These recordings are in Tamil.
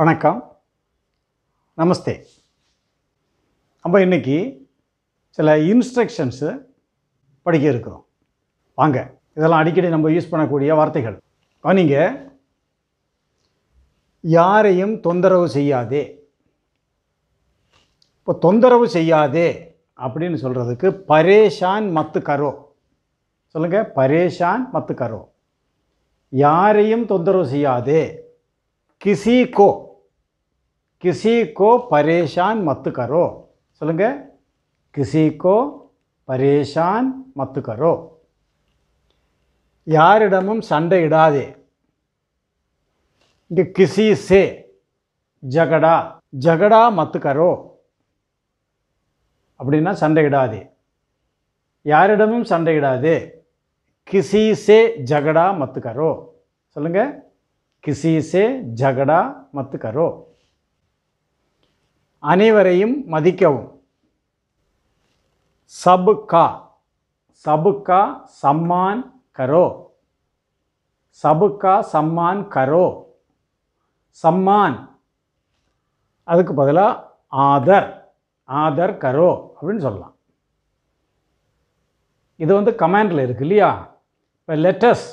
வணக்கம் நமஸ்தே நம்ம இன்றைக்கி சில இன்ஸ்ட்ரக்ஷன்ஸு படிக்க இருக்கிறோம் வாங்க இதெல்லாம் அடிக்கடி நம்ம யூஸ் பண்ணக்கூடிய வார்த்தைகள் கவனிங்க யாரையும் தொந்தரவு செய்யாதே இப்போ தொந்தரவு செய்யாதே அப்படின்னு சொல்கிறதுக்கு பரேஷான் மத்து கரோ சொல்லுங்கள் பரேஷான் மத்து கரோ யாரையும் தொந்தரவு செய்யாதே கிசி கோ கிசி கோ பரேஷான் மத்து கரோ சொல்லுங்கள் கிசி கோ பரேஷான் மத்து கரோ யாரிடமும் சண்டை இடாதே இங்கே கிசி சே ஜகடா ஜகடா மத்து கரோ அப்படின்னா சண்டை இடாதே யாரிடமும் சண்டை இடாதே கிசி சே ஜகடா மத்து கரோ சொல்லுங்கள் கிசி சே ஜகடா மத்து கரோ அனைவரையும் மதிக்கவும் சபுக்கா சபுக்கா சம்மான் கரோ சபுக்கா சம்மான் கரோ சம்மான் அதுக்கு பதிலாக ஆதர் ஆதர் கரோ அப்படின்னு சொல்லலாம் இது வந்து கமாண்டில் இருக்குது இல்லையா இப்போ லெட்டஸ்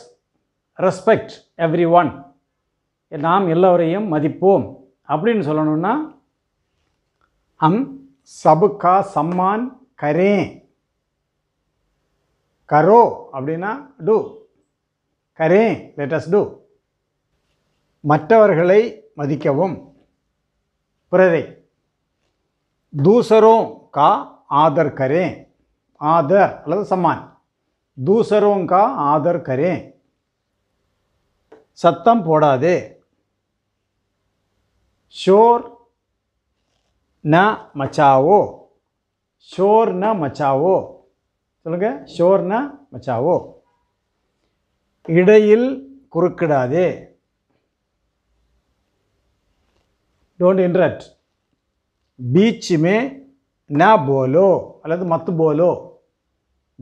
ரெஸ்பெக்ட் எவ்ரி ஒன் நாம் எல்லோரையும் மதிப்போம் அப்படின்னு சொல்லணுன்னா हम सबका சம்மான் கரே கரோ அப்படின்னா டூ கரே லெட்டஸ் டூ மற்றவர்களை மதிக்கவும் பிறரை தூசரோ கா ஆதர் கரே ஆதர் அல்லது சம்மான் தூசரோ கா ஆதர் கரே சத்தம் போடாதே ஷோர் ந மச்சாவோ ஷோர் ந மச்சாவோ சொல்லுங்கள் ஷோர் ந மச்சாவோ இடையில் குறுக்கிடாதே டோன்ட் இன்ட்ரட் பீச்சுமே ந போலோ அல்லது மத்து போலோ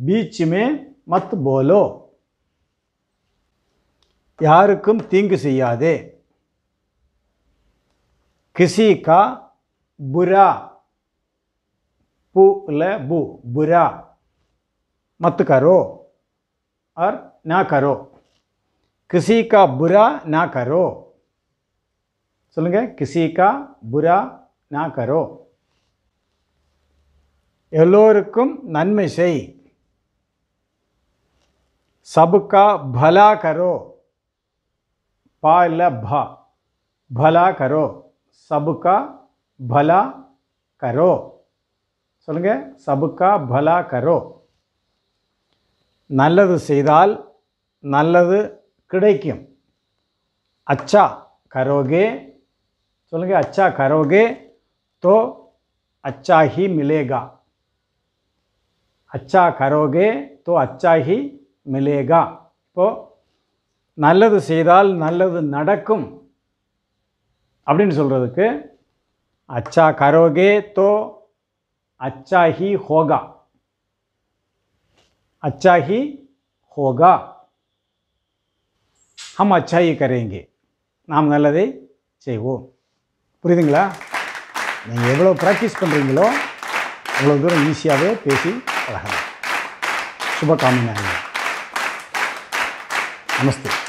பீச்சுமே மத்து போலோ யாருக்கும் தீங்கு செய்யாதே கிசி கா बुरा बु बुरा मत करो और ना करो किसी का बुरा ना करो सुनेंगे किसी का बुरा ना करो एलोरकम नन्म से सबका भला करो पा भला करो सबका பலா கரோ சொல்லுங்கள் சபுக்கா பலா கரோ நல்லது செய்தால் நல்லது கிடைக்கும் அச்சா கரோகே சொல்லுங்கள் அச்சா கரோகே தோ அச்சாஹி மிலேகா அச்சா கரோகே தோ அச்சாஹி மிலேகா இப்போது நல்லது செய்தால் நல்லது நடக்கும் அப்படின்னு சொல்கிறதுக்கு अच्छा करोगे तो अच्छा ही होगा अच्छा ही होगा हम अच्छा ही करेंगे नाम नल्ले दे जीव पूरी दिंगला ನೀವು ಎವಳ ಪ್ರ್ಯಾಕ್ಟೀಸ್ ಮಾಡ್ತರಿಂಗಿಲೋ ಅವಳು ದೂರ ಈಸಿಯಾವೇ ಪೇಸಿ ಇರಹನೆ ಶುಭ ಕಾಮಿನಾ ಹೈ ನಮಸ್ತೆ